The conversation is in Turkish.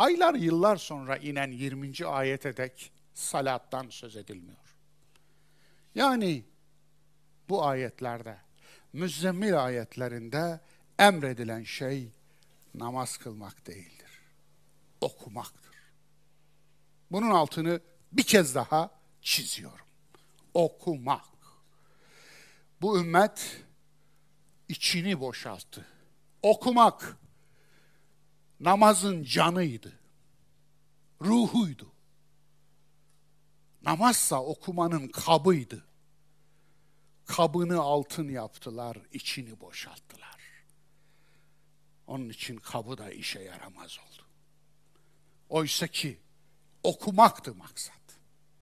aylar yıllar sonra inen 20. ayete dek salattan söz edilmiyor. Yani bu ayetlerde, müzzemmil ayetlerinde emredilen şey namaz kılmak değildir. Okumaktır. Bunun altını bir kez daha çiziyorum. Okumak. Bu ümmet içini boşalttı. Okumak namazın canıydı. Ruhuydu. Namazsa okumanın kabıydı. Kabını altın yaptılar, içini boşalttılar. Onun için kabı da işe yaramaz oldu. Oysa ki okumaktı maksat.